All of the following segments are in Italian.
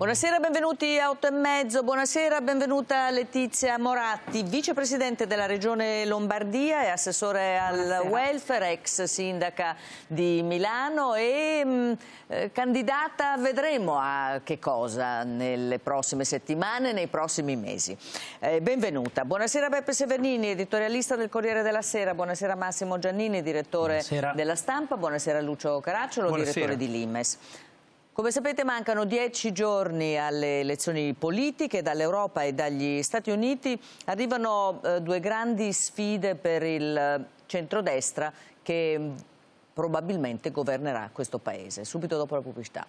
Buonasera, benvenuti a 8 e mezzo. Buonasera, benvenuta Letizia Moratti, vicepresidente della Regione Lombardia e assessore Buonasera. al welfare, ex sindaca di Milano e mh, mm, eh, candidata vedremo a che cosa nelle prossime settimane, nei prossimi mesi. Eh, benvenuta. Buonasera Beppe Severnini, editorialista del Corriere della Sera. Buonasera Massimo Giannini, direttore Buonasera. della Stampa. Buonasera Lucio Caracciolo, Buonasera. direttore di Limes. Come sapete mancano dieci giorni alle elezioni politiche, dall'Europa e dagli Stati Uniti arrivano eh, due grandi sfide per il centrodestra che probabilmente governerà questo paese. Subito dopo la pubblicità.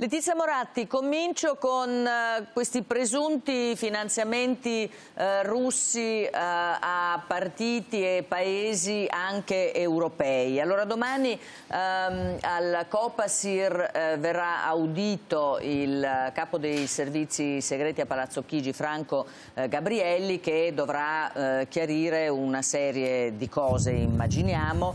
Letizia Moratti, comincio con eh, questi presunti finanziamenti eh, russi eh, a partiti e paesi anche europei. Allora domani ehm, al Copasir verrà audito il capo dei servizi segreti a Palazzo Chigi, Franco Gabrielli, che dovrà chiarire una serie di cose, immaginiamo.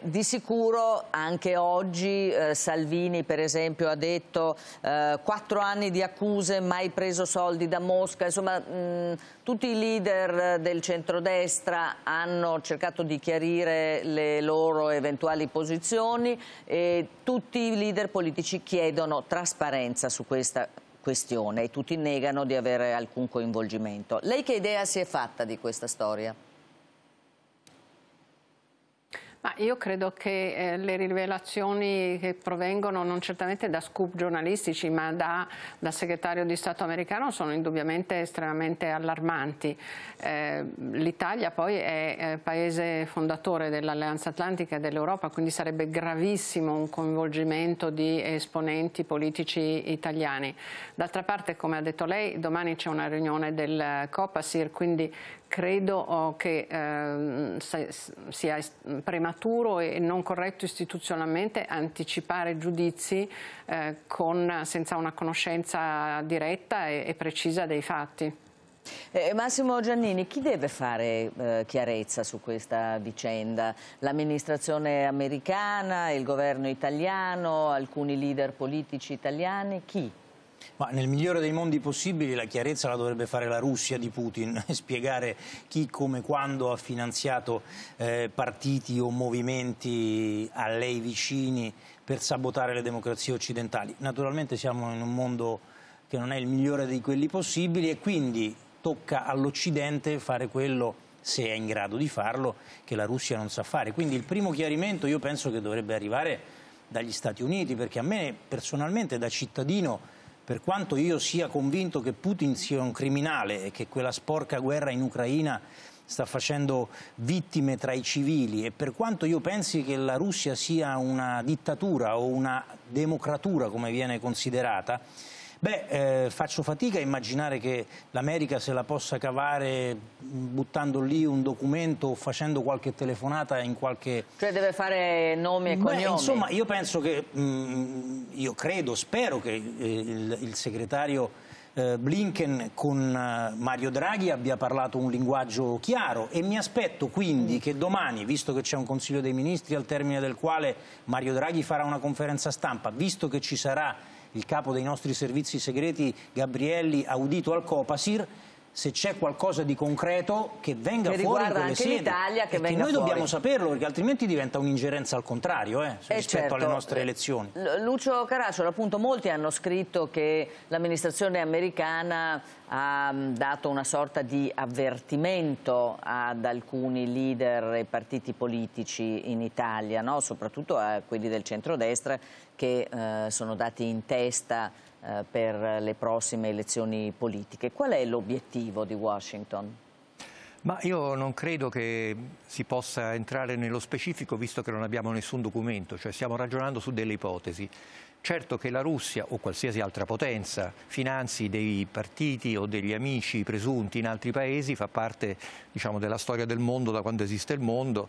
di sicuro anche oggi Salvini per esempio ha detto detto eh, quattro anni di accuse, mai preso soldi da Mosca, insomma mh, mm, tutti i leader del centrodestra hanno cercato di chiarire le loro eventuali posizioni e tutti i leader politici chiedono trasparenza su questa questione e tutti negano di avere alcun coinvolgimento. Lei che idea si è fatta di questa storia? Ma io credo che eh, le rivelazioni che provengono non certamente da scoop giornalistici ma da, dal segretario di Stato americano sono indubbiamente estremamente allarmanti. Eh, L'Italia poi è eh, paese fondatore dell'Alleanza Atlantica e dell'Europa quindi sarebbe gravissimo un coinvolgimento di esponenti politici italiani. D'altra parte come ha detto lei domani c'è una riunione del Copasir quindi credo oh, che eh, sia prematuro e non corretto istituzionalmente anticipare giudizi eh, con, senza una conoscenza diretta e, e precisa dei fatti. Eh, eh, Massimo Giannini, chi deve fare eh, chiarezza su questa vicenda? L'amministrazione americana, il governo italiano, alcuni leader politici italiani? Chi? Ma nel migliore dei mondi possibili la chiarezza la dovrebbe fare la Russia di Putin, spiegare chi, come, quando ha finanziato eh, partiti o movimenti a lei vicini per sabotare le democrazie occidentali. Naturalmente siamo in un mondo che non è il migliore di quelli possibili e quindi tocca all'Occidente fare quello se è in grado di farlo, che la Russia non sa fare. Quindi il primo chiarimento io penso che dovrebbe arrivare dagli Stati Uniti, perché a me personalmente da cittadino per quanto io sia convinto che Putin sia un criminale e che quella sporca guerra in Ucraina sta facendo vittime tra i civili e per quanto io pensi che la Russia sia una dittatura o una democratura come viene considerata, Beh, eh, faccio fatica a immaginare che l'America se la possa cavare buttando lì un documento o facendo qualche telefonata in qualche... Cioè deve fare nome e cognome. Insomma, io penso che, mh, mm, io credo, spero che il, il segretario... Eh, Blinken con eh, Mario Draghi abbia parlato un linguaggio chiaro e mi aspetto quindi che domani, visto che c'è un Consiglio dei Ministri al termine del quale Mario Draghi farà una conferenza stampa, visto che ci sarà il capo dei nostri servizi segreti Gabrielli, audito al Copasir, se c'è qualcosa di concreto che venga che fuori riguarda anche l'Italia che e venga noi fuori. dobbiamo saperlo perché altrimenti diventa un'ingerenza al contrario eh, eh rispetto certo. alle nostre elezioni Lucio Caracciolo appunto molti hanno scritto che l'amministrazione americana ha mm, dato una sorta di avvertimento ad alcuni leader e partiti politici in Italia no? soprattutto a quelli del centrodestra che eh, sono dati in testa eh, per le prossime elezioni politiche. Qual è l'obiettivo di Washington? Ma io non credo che si possa entrare nello specifico visto che non abbiamo nessun documento, cioè stiamo ragionando su delle ipotesi. Certo che la Russia o qualsiasi altra potenza finanzi dei partiti o degli amici presunti in altri paesi, fa parte diciamo, della storia del mondo da quando esiste il mondo.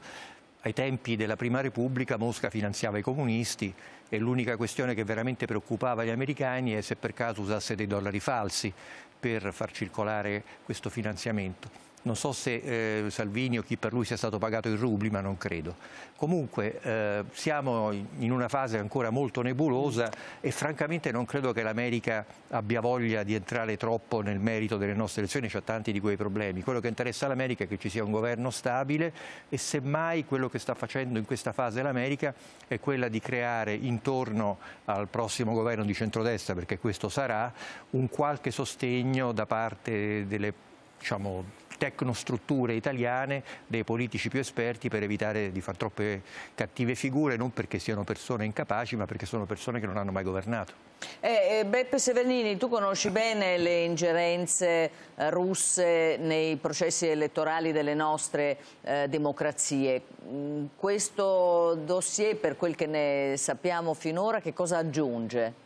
Ai tempi della Prima Repubblica Mosca finanziava i comunisti, e l'unica questione che veramente preoccupava gli americani è se per caso usasse dei dollari falsi per far circolare questo finanziamento. Non so se eh, Salvini o chi per lui sia stato pagato in rubli, ma non credo. Comunque eh, siamo in una fase ancora molto nebulosa e francamente non credo che l'America abbia voglia di entrare troppo nel merito delle nostre elezioni, c'è tanti di quei problemi. Quello che interessa all'America è che ci sia un governo stabile e semmai quello che sta facendo in questa fase l'America è quella di creare intorno al prossimo governo di centrodestra, perché questo sarà, un qualche sostegno da parte delle diciamo, tecnostrutture italiane dei politici più esperti per evitare di fare troppe cattive figure, non perché siano persone incapaci, ma perché sono persone che non hanno mai governato. Eh, eh Beppe Severnini, tu conosci bene le ingerenze eh, russe nei processi elettorali delle nostre eh, democrazie. Mm, questo dossier, per quel che ne sappiamo finora, che cosa aggiunge?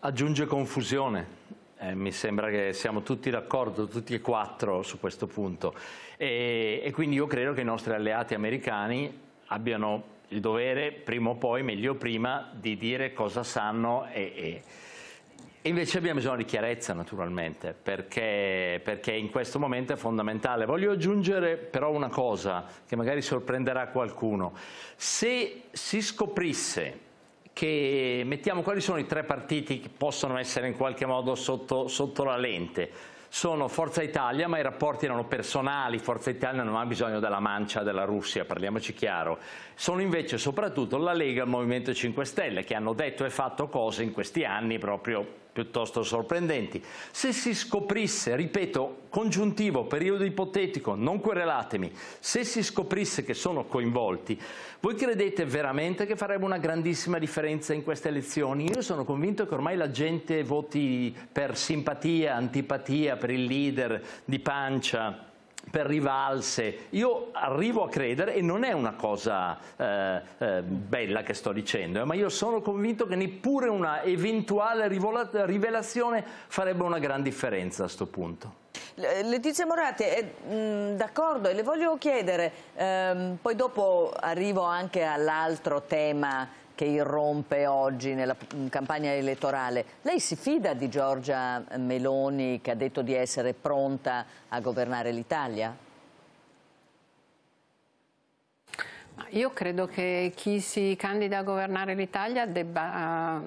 Aggiunge confusione eh, mi sembra che siamo tutti d'accordo, tutti e quattro su questo punto. E, e quindi io credo che i nostri alleati americani abbiano il dovere, prima o poi, meglio prima, di dire cosa sanno e, e Invece abbiamo bisogno di chiarezza naturalmente, perché, perché, in questo momento è fondamentale. Voglio aggiungere però una cosa che magari sorprenderà qualcuno. Se si scoprisse che mettiamo quali sono i tre partiti che possono essere in qualche modo sotto, sotto la lente. Sono Forza Italia, ma i rapporti erano personali, Forza Italia non ha bisogno della mancia della Russia, parliamoci chiaro. Sono invece soprattutto la Lega e il Movimento 5 Stelle, che hanno detto e fatto cose in questi anni proprio piuttosto sorprendenti. Se si scoprisse, ripeto, congiuntivo, periodo ipotetico, non querelatemi, se si scoprisse che sono coinvolti, voi credete veramente che farebbe una grandissima differenza in queste elezioni? Io sono convinto che ormai la gente voti per simpatia, antipatia, per il leader, di pancia per rivalse. Io arrivo a credere, e non è una cosa eh, eh, bella che sto dicendo, eh, ma io sono convinto che neppure una eventuale rivelazione farebbe una gran differenza a questo punto. Letizia Morati è eh, d'accordo e le voglio chiedere, ehm, poi dopo arrivo anche all'altro tema che irrompe oggi nella campagna elettorale. Lei si fida di Giorgia Meloni che ha detto di essere pronta a governare l'Italia? Io credo che chi si candida a governare l'Italia debba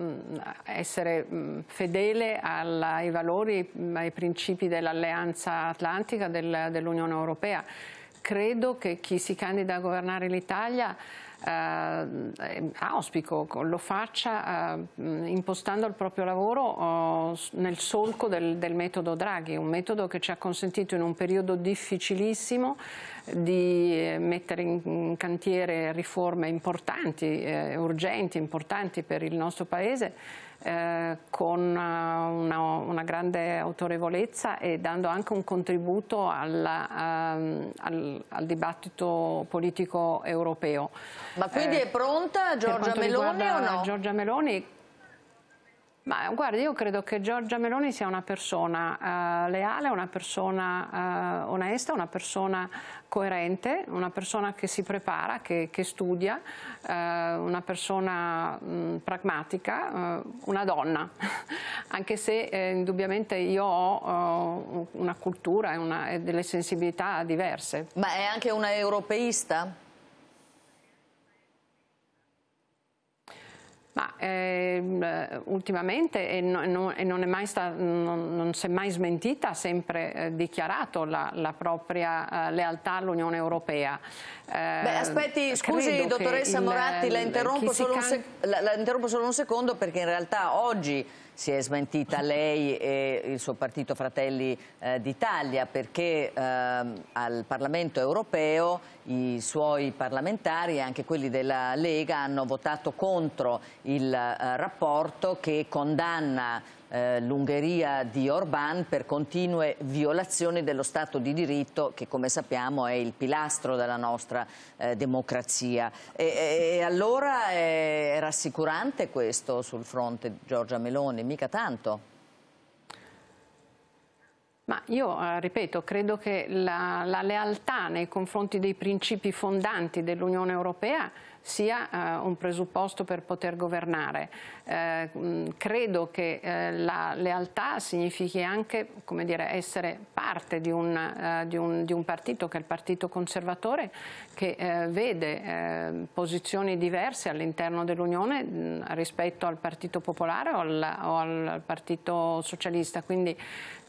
essere fedele ai valori, ai principi dell'alleanza atlantica, dell'Unione Europea. Credo che chi si candida a governare l'Italia eh, eh, auspico lo faccia eh, impostando il proprio lavoro oh, nel solco del, del, metodo Draghi, un metodo che ci ha consentito in un periodo difficilissimo di eh, mettere in cantiere riforme importanti, eh, urgenti, importanti per il nostro Paese eh, con eh, una, una, grande autorevolezza e dando anche un contributo alla, um, ehm, al, al, dibattito politico europeo. Ma quindi eh, è pronta Giorgia Meloni o no? Giorgia Meloni ma guarda, io credo che Giorgia Meloni sia una persona eh, leale, una persona eh, onesta, una persona coerente, una persona che si prepara, che, che studia, eh, una persona mh, mm, pragmatica, eh, una donna, anche se eh, indubbiamente io ho eh, una cultura e, una, e delle sensibilità diverse. Ma è anche una europeista? Ma ehm, eh, ultimamente, e, no, no, e non, sta, non, non, si è mai smentita, ha sempre eh, dichiarato la, la propria eh, lealtà all'Unione Europea. Eh, Beh, aspetti, eh, scusi dottoressa Moratti, la, interrompo can... sec... la, la interrompo solo un secondo perché in realtà oggi si è smentita lei e il suo partito Fratelli eh, d'Italia perché eh, al Parlamento europeo i suoi parlamentari e anche quelli della Lega hanno votato contro il eh, rapporto che condanna eh, l'Ungheria di Orbán per continue violazioni dello Stato di diritto che come sappiamo è il pilastro della nostra eh, democrazia. E, e allora eh, è rassicurante questo sul fronte Giorgia Meloni? Mica tanto. Ma io eh, ripeto, credo che la, la lealtà nei confronti dei principi fondanti dell'Unione Europea sia eh, un presupposto per poter governare. Eh, mm, credo che eh, la lealtà significhi anche dire, essere parte di un, di, un, di un, partito che è il Partito Conservatore che vede posizioni diverse all'interno dell'Unione mm, rispetto al Partito Popolare o al, o al Partito Socialista. Quindi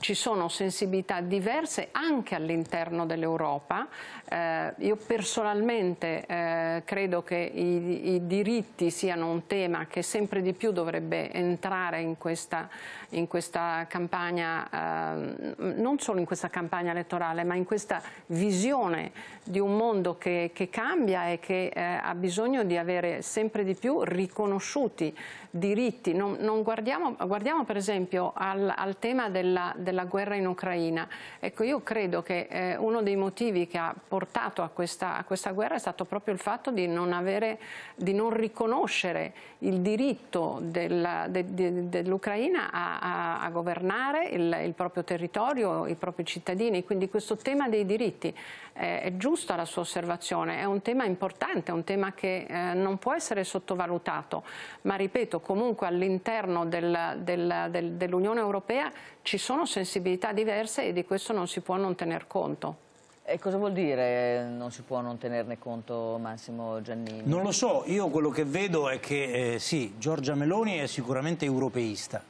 ci sono sensibilità diverse anche all'interno dell'Europa. Eh, io personalmente eh, credo che i, i, diritti siano un tema che sempre di più dovrebbe entrare in questa, in questa campagna, eh, non solo in questa campagna elettorale, ma in questa visione di un mondo che, che cambia e che eh, ha bisogno di avere sempre di più riconosciuti diritti. Non, non guardiamo, guardiamo, per esempio al, al tema della della guerra in Ucraina. Ecco, io credo che eh, uno dei motivi che ha portato a questa, a questa, guerra è stato proprio il fatto di non, avere, di non riconoscere il diritto dell'Ucraina de, de, dell a, a, a, governare il, il, proprio territorio, i propri cittadini. Quindi questo tema dei diritti eh, è giusta la sua osservazione, è un tema importante, è un tema che eh, non può essere sottovalutato, ma ripeto, comunque all'interno del, del, del, dell'Unione Europea ci sono sensibilità diverse e di questo non si può non tener conto. E cosa vuol dire non si può non tenerne conto Massimo Giannini? Non lo so, io quello che vedo è che eh, sì, Giorgia Meloni è sicuramente europeista.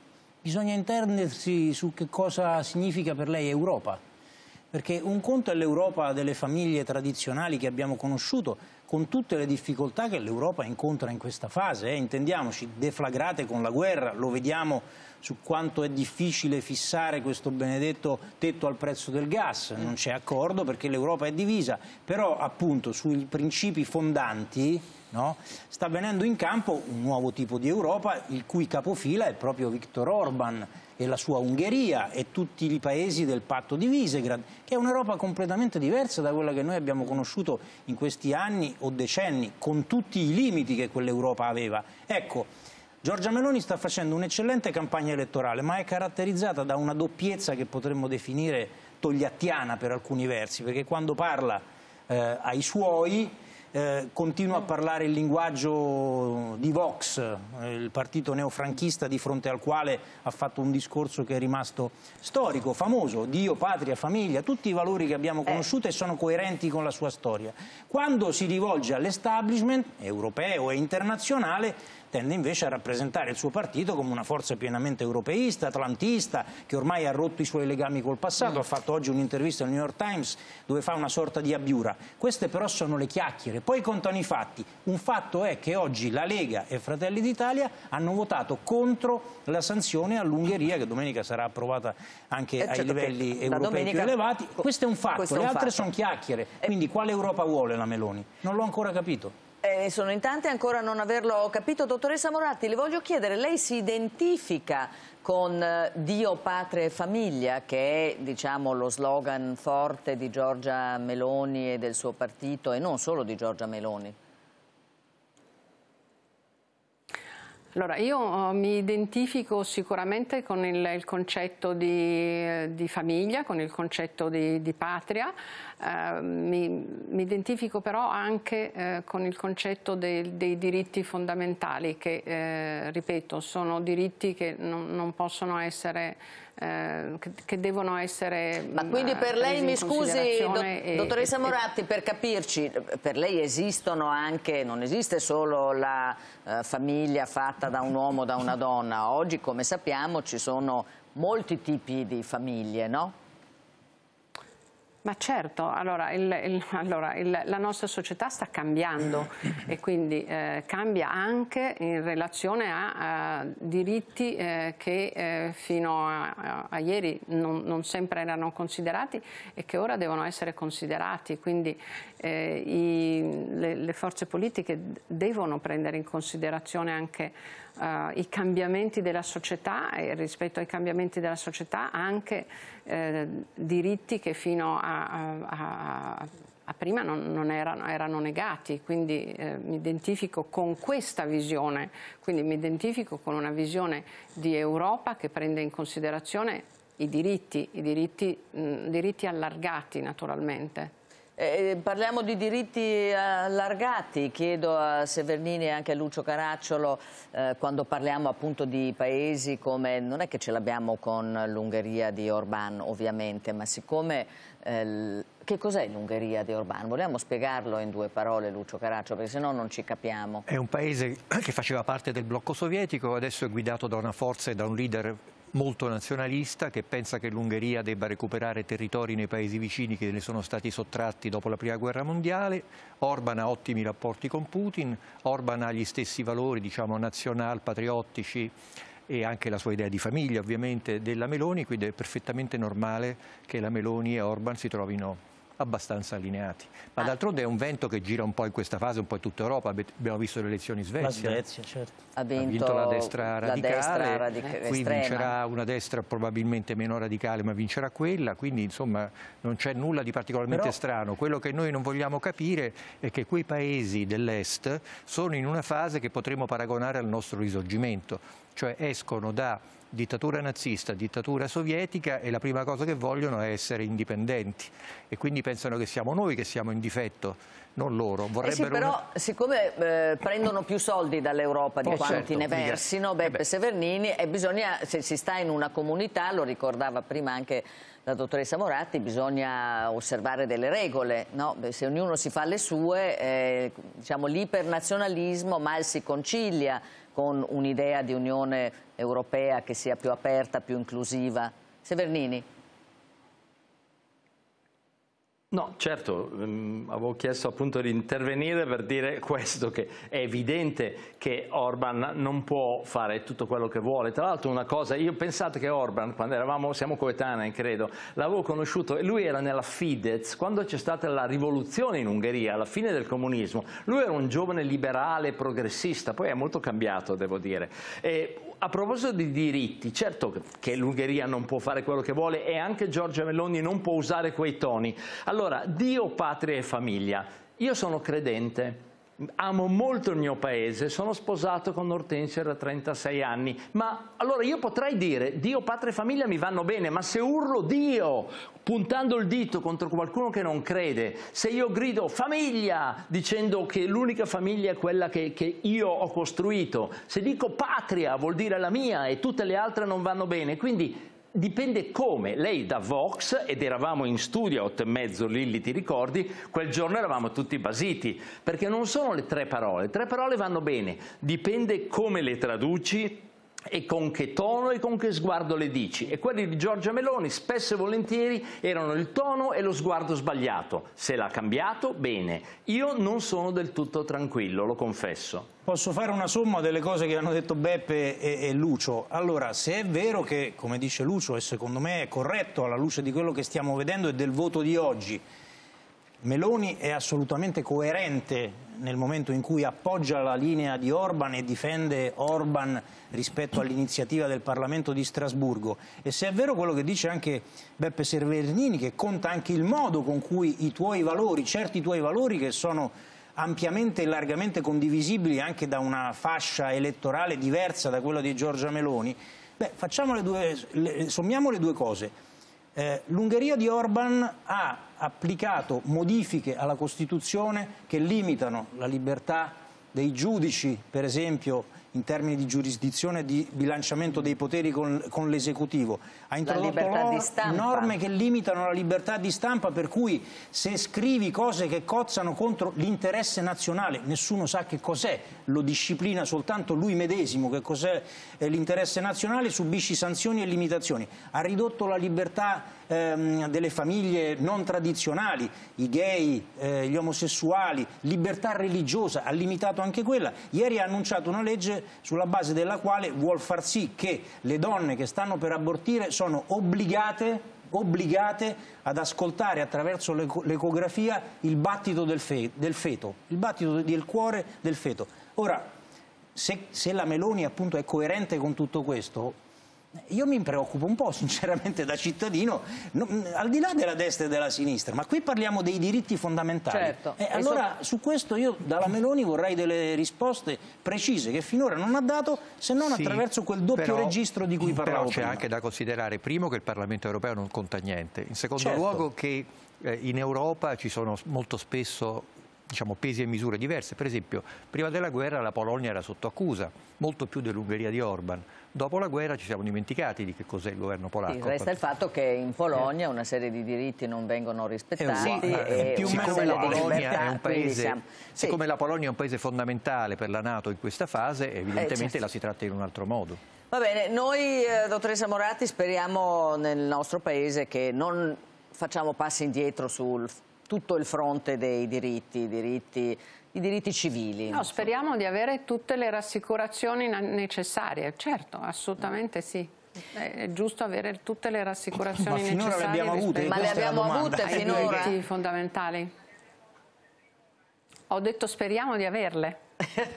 Bisogna intendersi su che cosa significa per lei Europa. Perché un conto è l'Europa delle famiglie tradizionali che abbiamo conosciuto, con tutte le difficoltà che l'Europa incontra in questa fase, eh, intendiamoci, deflagrate con la guerra, lo vediamo su quanto è difficile fissare questo benedetto tetto al prezzo del gas, non c'è accordo perché l'Europa è divisa, però appunto sui principi fondanti no, sta venendo in campo un nuovo tipo di Europa il cui capofila è proprio Viktor Orban, e la sua Ungheria e tutti i paesi del patto di Visegrad, che è un'Europa completamente diversa da quella che noi abbiamo conosciuto in questi anni o decenni, con tutti i limiti che quell'Europa aveva. Ecco, Giorgia Meloni sta facendo un'eccellente campagna elettorale, ma è caratterizzata da una doppiezza che potremmo definire togliattiana per alcuni versi, perché quando parla eh, ai suoi eh, continua a parlare il linguaggio di Vox, eh, il partito neofranchista di fronte al quale ha fatto un discorso che è rimasto storico, famoso, Dio, patria, famiglia, tutti i valori che abbiamo eh. conosciuto e sono coerenti con la sua storia. Quando si rivolge all'establishment europeo e internazionale tende invece a rappresentare il suo partito come una forza pienamente europeista, atlantista, che ormai ha rotto i suoi legami col passato, ha fatto oggi un'intervista al New York Times dove fa una sorta di abbiura. Queste però sono le chiacchiere, poi contano i fatti. Un fatto è che oggi la Lega e Fratelli d'Italia hanno votato contro la sanzione all'Ungheria, che domenica sarà approvata anche eh, ai certo, livelli europei domenica... più elevati. Questo è un fatto, le altre sono chiacchiere. Quindi quale Europa vuole la Meloni? Non l'ho ancora capito. Eh, sono in tante ancora a non averlo capito. Dottoressa Moratti, le voglio chiedere, lei si identifica con eh, Dio, patria e famiglia, che è diciamo, lo slogan forte di Giorgia Meloni e del suo partito, e non solo di Giorgia Meloni? Allora, io eh, mi identifico sicuramente con il, il concetto di, eh, di, famiglia, con il concetto di, di patria, eh, mi, mi, identifico però anche eh, con il concetto dei, dei diritti fondamentali che, eh, ripeto, sono diritti che non, non possono essere eh, che, che, devono essere Ma mm, quindi per lei, mi scusi, do, e, dottoressa Moratti, per capirci, per lei esistono anche, non esiste solo la eh, famiglia fatta da un uomo o da una donna, oggi come sappiamo ci sono molti tipi di famiglie, no? Ma certo, allora, il, il, allora il, la nostra società sta cambiando e quindi eh, cambia anche in relazione a, a diritti eh, che eh, fino a, a ieri non, non, sempre erano considerati e che ora devono essere considerati. Quindi eh, i, le, le forze politiche devono prendere in considerazione anche eh, i cambiamenti della società e rispetto ai cambiamenti della società anche eh, diritti che fino a, a, a, prima non, non erano, erano, negati, quindi eh, mi identifico con questa visione, quindi mi identifico con una visione di Europa che prende in considerazione i diritti, i diritti, mh, diritti allargati naturalmente. Eh, parliamo di diritti allargati, chiedo a Severnini e anche a Lucio Caracciolo eh, quando parliamo appunto di paesi come, non è che ce l'abbiamo con l'Ungheria di Orbán ovviamente, ma siccome, eh, che cos'è l'Ungheria di Orbán? Vogliamo spiegarlo in due parole Lucio Caracciolo, perché se no non ci capiamo. È un paese che faceva parte del blocco sovietico, adesso è guidato da una forza e da un leader molto nazionalista che pensa che l'Ungheria debba recuperare territori nei paesi vicini che ne sono stati sottratti dopo la Prima Guerra Mondiale, Orban ha ottimi rapporti con Putin, Orban ha gli stessi valori diciamo, nazional, patriottici e anche la sua idea di famiglia ovviamente della Meloni, quindi è perfettamente normale che la Meloni e Orban si trovino abbastanza allineati. Ma ah. d'altronde è un vento che gira un po' in questa fase, un po' in tutta Europa. Abbiamo visto le elezioni svezie. La Svezia, certo. Ha vinto, ha vinto la destra radicale. La destra radic qui vincerà una destra probabilmente meno radicale, ma vincerà quella. Quindi, insomma, non c'è nulla di particolarmente Però... strano. Quello che noi non vogliamo capire è che quei paesi dell'Est sono in una fase che potremmo paragonare al nostro risorgimento. Cioè escono da dittatura nazista, dittatura sovietica e la prima cosa che vogliono è essere indipendenti e quindi pensano che siamo noi che siamo in difetto, non loro. Vorrebbero eh sì, però una... siccome eh, prendono più soldi dall'Europa di oh, quanti certo, ne versino, eh Beppe eh Severnini, e bisogna, se si sta in una comunità, lo ricordava prima anche la dottoressa Moratti, bisogna osservare delle regole, no? se ognuno si fa le sue, eh, diciamo, l'ipernazionalismo mal si concilia con un'idea di unione europea che sia più aperta, più inclusiva? Severnini. No, certo, ehm, avevo chiesto appunto di intervenire per dire questo, che è evidente che Orban non può fare tutto quello che vuole. Tra l'altro una cosa, io pensate che Orban, quando eravamo, siamo coetanei credo, l'avevo conosciuto, e lui era nella Fidesz, quando c'è stata la rivoluzione in Ungheria, alla fine del comunismo, lui era un giovane liberale, progressista, poi è molto cambiato devo dire. E a proposito di diritti, certo che l'Ungheria non può fare quello che vuole e anche Giorgia Meloni non può usare quei toni. Allora, Dio, patria e famiglia. Io sono credente, amo molto il mio paese, sono sposato con Ortensia da 36 anni, ma allora io potrei dire Dio, patria e famiglia mi vanno bene, ma se urlo Dio puntando il dito contro qualcuno che non crede, se io grido famiglia dicendo che l'unica famiglia è quella che, che io ho costruito, se dico patria vuol dire la mia e tutte le altre non vanno bene, quindi dipende come. Lei da Vox, ed eravamo in studio a 8 e mezzo, Lilli ti ricordi, quel giorno eravamo tutti basiti, perché non sono le tre parole, tre parole vanno bene, dipende come le traduci, e con che tono e con che sguardo le dici. E quelli di Giorgia Meloni spesso e volentieri erano il tono e lo sguardo sbagliato. Se l'ha cambiato, bene. Io non sono del tutto tranquillo, lo confesso. Posso fare una somma delle cose che hanno detto Beppe e, e Lucio. Allora, se è vero che, come dice Lucio, e secondo me è corretto alla luce di quello che stiamo vedendo e del voto di oggi, Meloni è assolutamente coerente nel momento in cui appoggia la linea di Orban e difende Orban rispetto all'iniziativa del Parlamento di Strasburgo. E se è vero quello che dice anche Beppe Servernini, che conta anche il modo con cui i tuoi valori, certi tuoi valori che sono ampiamente e largamente condivisibili anche da una fascia elettorale diversa da quella di Giorgia Meloni, beh, le due, le, sommiamo le due cose. Eh, L'Ungheria di Orban ha applicato modifiche alla Costituzione che limitano la libertà dei giudici, per esempio in termini di giurisdizione e di bilanciamento dei poteri con, con l'esecutivo. Ha introdotto norme che limitano la libertà di stampa per cui se scrivi cose che cozzano contro l'interesse nazionale, nessuno sa che cos'è, lo disciplina soltanto lui medesimo che cos'è eh, l'interesse nazionale, subisci sanzioni e limitazioni. Ha ridotto la libertà ehm, delle famiglie non tradizionali, i gay, eh, gli omosessuali, libertà religiosa, ha limitato anche quella. Ieri ha annunciato una legge sulla base della quale vuol far sì che le donne che stanno per abortire sono obbligate obbligate ad ascoltare attraverso l'ecografia il battito del, fe del, feto, il battito del cuore del feto. Ora, se, se la Meloni appunto è coerente con tutto questo, io mi preoccupo un po', sinceramente, da cittadino, no, mm, al di là della destra e della sinistra, ma qui parliamo dei diritti fondamentali. Certo. Eh, allora, so... su questo io dalla Meloni vorrei delle risposte precise che finora non ha dato, se non sì, attraverso quel doppio però, registro di cui parlavo Però c'è anche da considerare, primo, che il Parlamento europeo non conta niente, in secondo certo. luogo che eh, in Europa ci sono molto spesso diciamo, pesi e misure diverse. Per esempio, prima della guerra la Polonia era sotto accusa, molto più dell'Ungheria di Orban. Dopo la guerra ci siamo dimenticati di che cos'è il governo polacco. Sì, resta il fatto che in Polonia una serie di diritti non vengono rispettati. Eh, sì, e eh, più meno la Polonia, è un paese, siamo... siccome la Polonia è un paese fondamentale per la Nato in questa fase, evidentemente eh, certo. la si tratta in un altro modo. Va bene, noi eh, dottoressa Moratti speriamo nel nostro paese che non facciamo passi indietro sul tutto il fronte dei diritti, diritti i diritti civili. No, speriamo di avere tutte le rassicurazioni necessarie, certo, assolutamente sì. È giusto avere tutte le rassicurazioni ma necessarie. Le abbiamo avute, ma le abbiamo avute finora? I diritti fondamentali. Ho detto speriamo di averle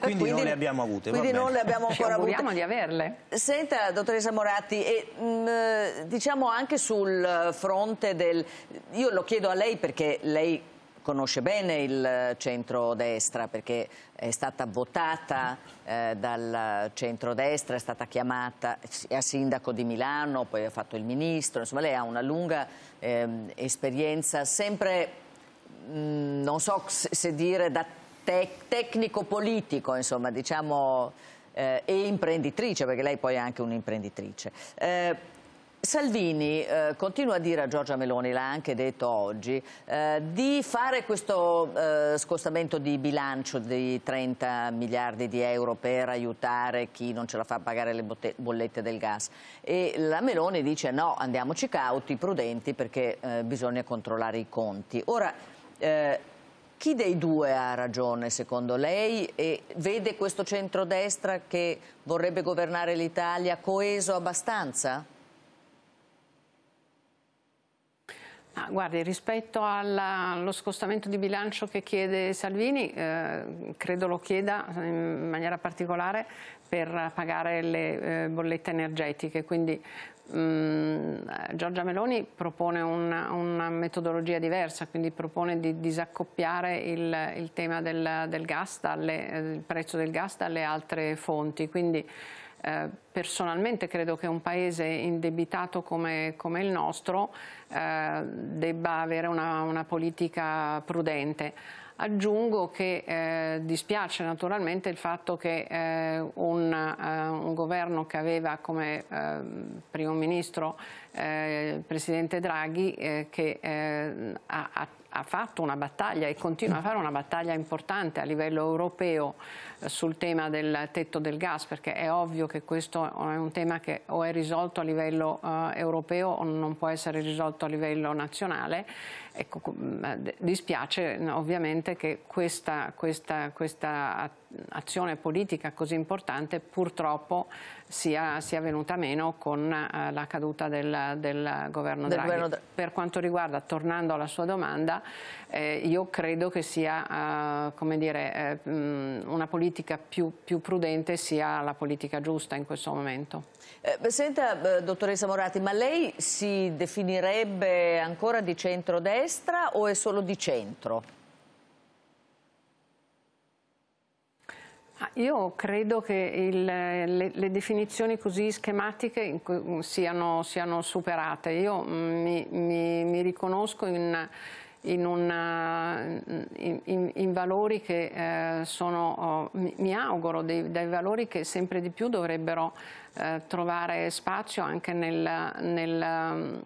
quindi, quindi, non le abbiamo avute. Quindi non le abbiamo ancora avute. di averle. Senta, dottoressa Moratti, e, mh, mm, diciamo anche sul fronte del... Io lo chiedo a lei perché lei conosce bene il centro-destra perché è stata votata eh, dal centro-destra è stata chiamata a sindaco di Milano, poi ha fatto il ministro, insomma lei ha una lunga eh, esperienza sempre, mh, mm, non so se dire da tec tecnico-politico, insomma, diciamo, eh, e imprenditrice, perché lei poi è anche un'imprenditrice. Eh, Salvini eh, continua a dire a Giorgia Meloni, l'ha anche detto oggi, eh, di fare questo eh, scostamento di bilancio di 30 miliardi di euro per aiutare chi non ce la fa pagare le bollette del gas. E la Meloni dice no, andiamoci cauti, prudenti, perché eh, bisogna controllare i conti. Ora, eh, chi dei due ha ragione secondo lei e vede questo centrodestra che vorrebbe governare l'Italia coeso abbastanza? Ah, guardi, rispetto alla, allo scostamento di bilancio che chiede Salvini, eh, credo lo chieda in maniera particolare per pagare le eh, bollette energetiche, quindi Ehm, Giorgia Meloni propone una, una, metodologia diversa, quindi propone di disaccoppiare il, il tema del, del gas, dalle, eh, il prezzo del gas dalle altre fonti. Quindi, eh, personalmente credo che un paese indebitato come, come il nostro eh, debba avere una, una politica prudente Aggiungo che eh, dispiace naturalmente il fatto che eh, un, eh, un, governo che aveva come eh, primo ministro eh, il presidente Draghi eh, che ha, ha ha fatto una battaglia e continua a fare una battaglia importante a livello europeo eh, sul tema del tetto del gas, perché è ovvio che questo è un tema che o è risolto a livello eh, europeo o non può essere risolto a livello nazionale. Ecco, eh, dispiace ovviamente che questa, questa, questa attività azione politica così importante purtroppo sia, sia venuta meno con eh, la caduta del, del governo del Draghi. Governo... Per quanto riguarda, tornando alla sua domanda, eh, io credo che sia eh, dire, eh, una politica più, più, prudente sia la politica giusta in questo momento. Eh, senta, dottoressa Morati, ma lei si definirebbe ancora di centrodestra o è solo di centro? Io credo che il, le, le, definizioni così schematiche mm, siano, siano superate. Io mm, mi, mi, mi riconosco in... In, una, mm, in, in, valori che eh, sono, oh, mi, mi, auguro, dei, dei, valori che sempre di più dovrebbero eh, trovare spazio anche nel, nel, mm,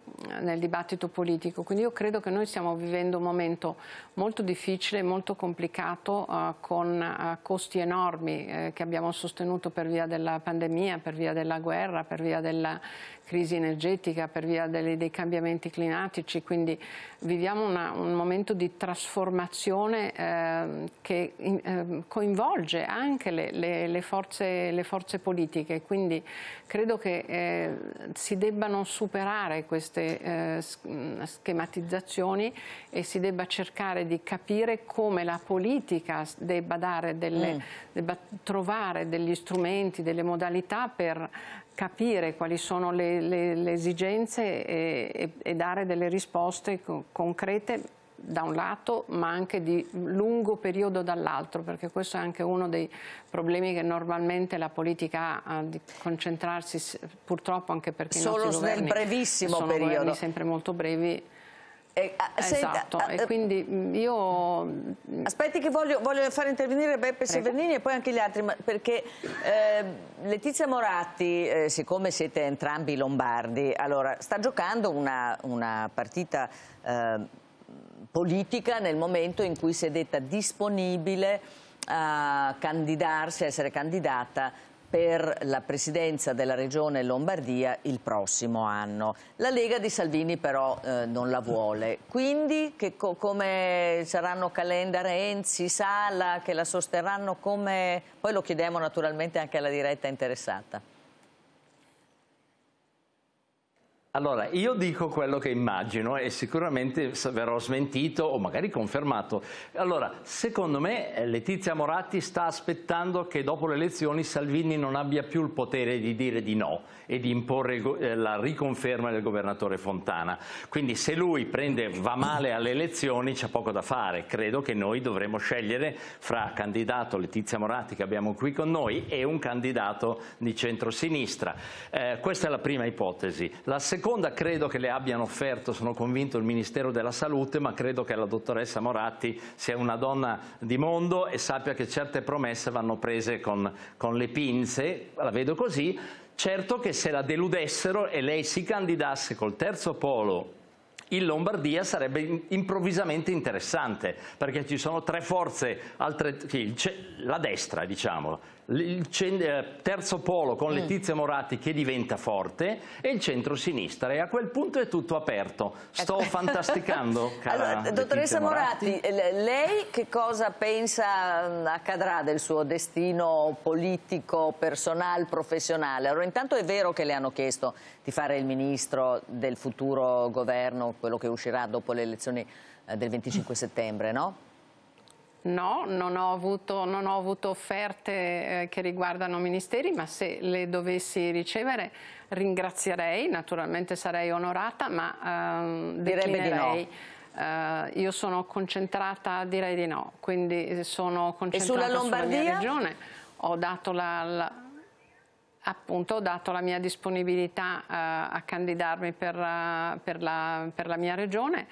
nel, dibattito politico. Quindi io credo che noi stiamo vivendo un momento molto difficile, molto complicato, eh, con eh, costi enormi eh, che abbiamo sostenuto per via della pandemia, per via della guerra, per via della crisi energetica, per via delle, dei cambiamenti climatici. Quindi viviamo una, un momento di trasformazione ehm, che in, ehm, coinvolge anche le, le, le, forze, le forze politiche. Quindi Credo che eh, si debbano superare queste eh, mm, schematizzazioni e si debba cercare di capire come la politica debba, delle, mm. debba trovare degli strumenti, delle modalità per capire quali sono le, le, le esigenze e, e, e, dare delle risposte concrete da un lato ma anche di lungo periodo dall'altro perché questo è anche uno dei problemi che normalmente la politica ha di concentrarsi purtroppo anche perché solo nel brevissimo sono periodo sempre molto brevi ah, eh, esatto, senta, ah, e eh, quindi mm, io... Mm, aspetti che voglio, voglio far intervenire Beppe Severini e poi anche gli altri, perché eh, Letizia Moratti, eh, siccome siete entrambi lombardi, allora, sta giocando una, una partita eh, politica nel momento in cui si è detta disponibile a eh, candidarsi, a essere candidata per la presidenza della regione Lombardia il prossimo anno. La Lega di Salvini però eh, non la vuole, quindi co come saranno Calenda, Renzi, Sala che la sosterranno come... poi lo chiediamo naturalmente anche alla diretta interessata. Allora, io dico quello che immagino e sicuramente verrò smentito o magari confermato. Allora, secondo me eh, Letizia Moratti sta aspettando che dopo le elezioni Salvini non abbia più il potere di dire di no e di imporre eh, la riconferma del governatore Fontana. Quindi se lui prende, va male alle elezioni c'è poco da fare. Credo che noi dovremo scegliere fra candidato Letizia Moratti che abbiamo qui con noi e un candidato di centrosinistra. Eh, questa è la prima ipotesi. La seconda seconda credo che le abbiano offerto, sono convinto, il Ministero della Salute, ma credo che la dottoressa Moratti sia una donna di mondo e sappia che certe promesse vanno prese con, con le pinze, la vedo così. Certo che se la deludessero e lei si candidasse col terzo polo in Lombardia sarebbe improvvisamente interessante perché ci sono tre forze, altre, la destra diciamo, il eh, terzo polo con mm. Letizia Moratti che diventa forte e il centro-sinistra e a quel punto è tutto aperto. Sto ecco. fantasticando, cara allora, Dottoressa Moratti, Moratti, lei che cosa pensa mm, accadrà del suo destino politico, personale, professionale? Allora intanto è vero che le hanno chiesto di fare il ministro del futuro governo, quello che uscirà dopo le elezioni eh, del 25 settembre, no? No, non ho avuto, non ho avuto offerte eh, che riguardano ministeri, ma se le dovessi ricevere ringrazierei, naturalmente sarei onorata, ma ehm, direbbe di no. Uh, io sono concentrata, direi di no, quindi eh, sono concentrata e sulla, Lombardia? Sulla regione. Ho dato la, la, appunto, ho dato la mia disponibilità uh, a candidarmi per, per, la, per la mia regione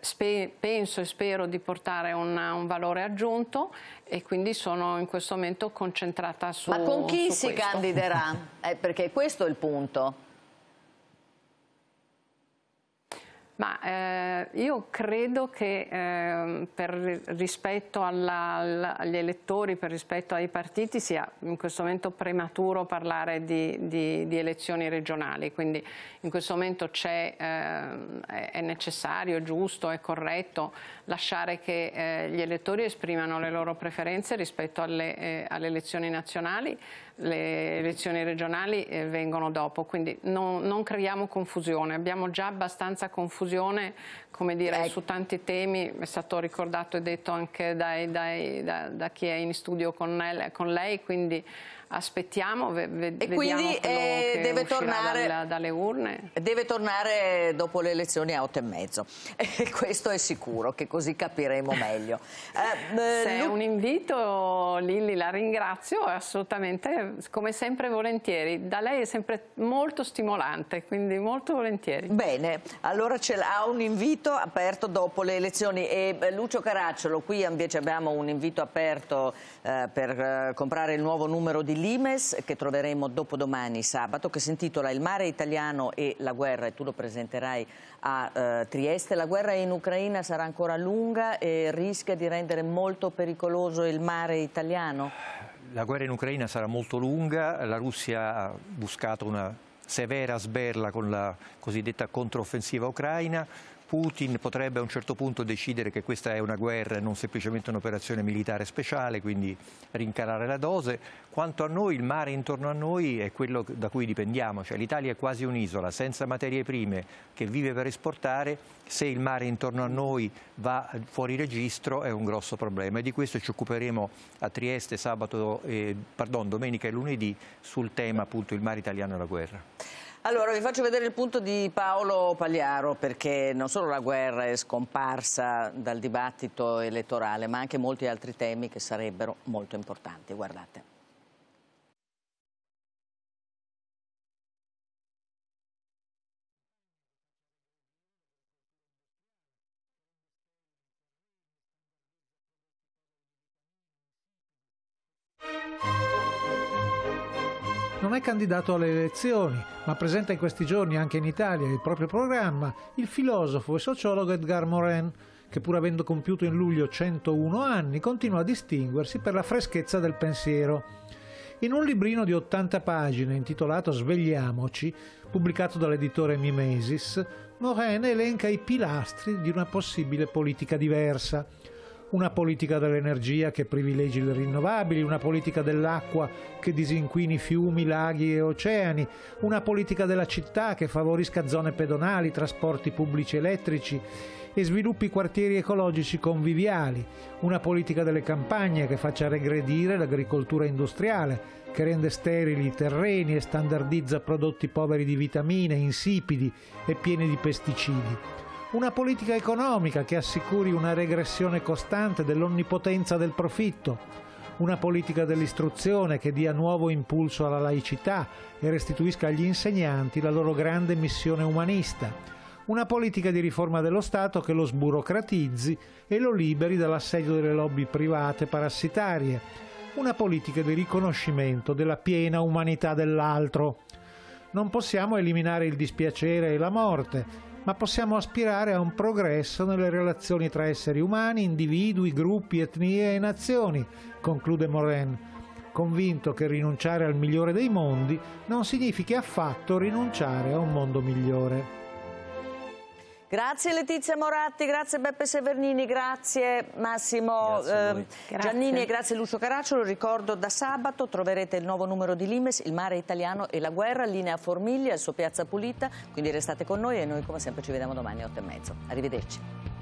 spe, penso e spero di portare un, un, valore aggiunto e quindi sono in questo momento concentrata su Ma con chi si questo. candiderà? Eh, perché questo è il punto. Ma eh, io credo che eh, per rispetto alla, agli elettori, per rispetto ai partiti, sia in questo momento prematuro parlare di, di, di elezioni regionali, quindi in questo momento eh, è necessario, giusto, è corretto lasciare che eh, gli elettori esprimano le loro preferenze rispetto alle, eh, alle elezioni nazionali, le elezioni regionali eh, vengono dopo, quindi no, non creiamo confusione, abbiamo già abbastanza confusione confusione come dire, Beh. su tanti temi, è stato ricordato e detto anche dai, dai, da, da, chi è in studio con lei, con lei quindi aspettiamo, ve, ve, e quindi eh, deve, tornare, dalla, dalle urne. deve tornare dopo le elezioni a otto e mezzo, questo è sicuro che così capiremo meglio. Eh, eh, Se è un invito Lilli la ringrazio assolutamente come sempre volentieri, da lei è sempre molto stimolante quindi molto volentieri. Bene, allora ce l'ha un invito aperto dopo le elezioni e eh, Lucio Caracciolo qui invece abbiamo un invito aperto eh, per eh, comprare il nuovo numero di Limes che troveremo dopodomani sabato che si intitola Il mare italiano e la guerra e tu lo presenterai a eh, Trieste. La guerra in Ucraina sarà ancora lunga e rischia di rendere molto pericoloso il mare italiano? La guerra in Ucraina sarà molto lunga, la Russia ha buscato una severa sberla con la cosiddetta controffensiva ucraina, Putin potrebbe a un certo punto decidere che questa è una guerra e non semplicemente un'operazione militare speciale, quindi rincarare la dose. Quanto a noi, il mare intorno a noi è quello da cui dipendiamo, cioè l'Italia è quasi un'isola, senza materie prime, che vive per esportare, se il mare intorno a noi va fuori registro è un grosso problema e di questo ci occuperemo a Trieste sabato, eh, pardon, domenica e lunedì sul tema appunto il mare italiano e la guerra. Allora vi faccio vedere il punto di Paolo Pagliaro perché non solo la guerra è scomparsa dal dibattito elettorale ma anche molti altri temi che sarebbero molto importanti. Guardate. non è candidato alle elezioni, ma presenta in questi giorni anche in Italia il proprio programma il filosofo e sociologo Edgar Morin, che pur avendo compiuto in luglio 101 anni continua a distinguersi per la freschezza del pensiero. In un librino di 80 pagine intitolato Svegliamoci, pubblicato dall'editore Mimesis, Morin elenca i pilastri di una possibile politica diversa una politica dell'energia che privilegi le rinnovabili, una politica dell'acqua che disinquini fiumi, laghi e oceani, una politica della città che favorisca zone pedonali, trasporti pubblici elettrici e sviluppi quartieri ecologici conviviali, una politica delle campagne che faccia regredire l'agricoltura industriale, che rende sterili i terreni e standardizza prodotti poveri di vitamine, insipidi e pieni di pesticidi una politica economica che assicuri una regressione costante dell'onnipotenza del profitto. Una politica dell'istruzione che dia nuovo impulso alla laicità e restituisca agli insegnanti la loro grande missione umanista una politica di riforma dello Stato che lo sburocratizzi e lo liberi dall'assedio delle lobby private parassitarie, una politica di riconoscimento della piena umanità dell'altro. Non possiamo eliminare il dispiacere e la morte, ma possiamo aspirare a un progresso nelle relazioni tra esseri umani, individui, gruppi, etnie e nazioni, conclude Moren, convinto che rinunciare al migliore dei mondi non significhi affatto rinunciare a un mondo migliore. Grazie Letizia Moratti, grazie Beppe Severnini, grazie Massimo grazie eh, Giannini e grazie Lucio Caracciolo. Ricordo da sabato troverete il nuovo numero di Limes, il mare italiano e la guerra, linea Formiglia, il suo Piazza Pulita, quindi restate con noi e noi come sempre ci vediamo domani alle 8 e mezzo. Arrivederci.